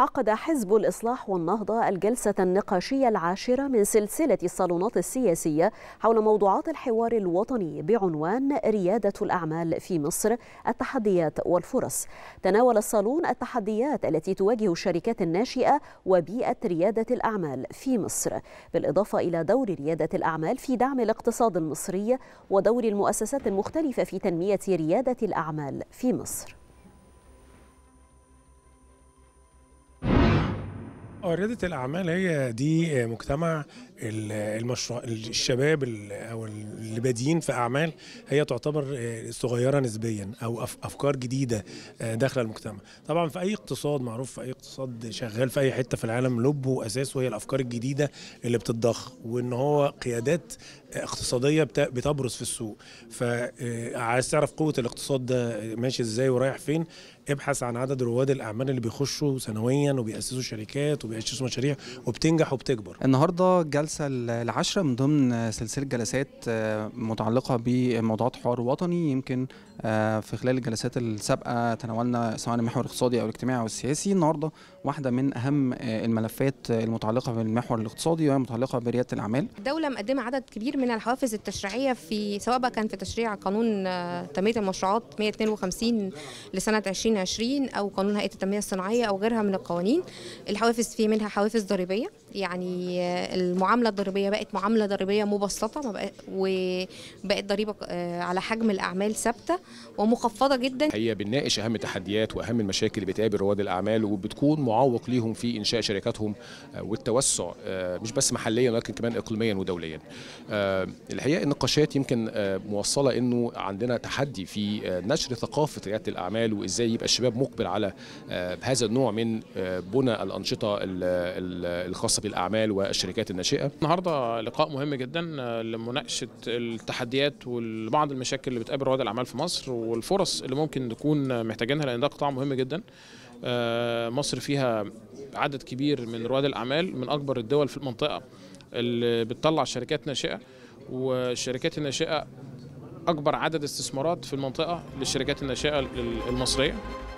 عقد حزب الإصلاح والنهضة الجلسة النقاشية العاشرة من سلسلة الصالونات السياسية حول موضوعات الحوار الوطني بعنوان ريادة الأعمال في مصر التحديات والفرص تناول الصالون التحديات التي تواجه الشركات الناشئة وبيئة ريادة الأعمال في مصر بالإضافة إلى دور ريادة الأعمال في دعم الاقتصاد المصري ودور المؤسسات المختلفة في تنمية ريادة الأعمال في مصر ريادة الأعمال هي دي مجتمع المشروع الشباب او اللي بادئين في اعمال هي تعتبر آه، صغيره نسبيا او افكار جديده آه، داخل المجتمع طبعا في اي اقتصاد معروف في اي اقتصاد شغال في اي حته في العالم لبه واساسه هي الافكار الجديده اللي بتتضخ وان هو قيادات آه، اقتصاديه بتبرز في السوق فعايز تعرف قوه الاقتصاد ده ماشي ازاي ورايح فين ابحث عن عدد رواد الاعمال اللي بيخشوا سنويا وبياسسوا شركات وبيأسسوا مشاريع وبتنجح وبتكبر النهارده جلسه الجلسة العشرة من ضمن سلسلة جلسات آه، متعلقة بموضوعات حوار وطني يمكن آه، في خلال الجلسات السابقة تناولنا سواء المحور الاقتصادي أو الاجتماعي أو السياسي النهاردة واحدة من أهم الملفات المتعلقة بالمحور الاقتصادي وهي متعلقة بريادة الأعمال الدولة مقدمة عدد كبير من الحوافز التشريعية في سواء كان في تشريع قانون آه، تنمية المشروعات 152 لسنة 2020 أو قانون هيئة التنمية الصناعية أو غيرها من القوانين الحوافز في منها حوافز ضريبية يعني المعاملة المعامله الضريبيه بقت معامله ضريبيه مبسطه وبقت ضريبه آه، على حجم الاعمال ثابته ومخفضه جدا هي بنناقش اهم التحديات واهم المشاكل اللي بتقابل رواد الاعمال وبتكون معوق ليهم في انشاء شركاتهم آه، والتوسع آه، مش بس محليا ولكن كمان اقليميا ودوليا الحقيقه النقاشات يمكن موصله انه عندنا تحدي في نشر ثقافه رياده الاعمال وازاي يبقى الشباب مقبل على هذا النوع من بنى الانشطه الخاصه بالاعمال والشركات الناشئه النهارده لقاء مهم جدا آه، لمناقشه التحديات وبعض المشاكل اللي بتقابل رواد الاعمال في مصر والفرص اللي ممكن نكون محتاجينها لان ده قطاع مهم جدا آه، مصر فيها عدد كبير من رواد الاعمال من اكبر الدول في المنطقه اللي بتطلع شركات ناشئه والشركات الناشئه اكبر عدد استثمارات في المنطقه للشركات الناشئه المصريه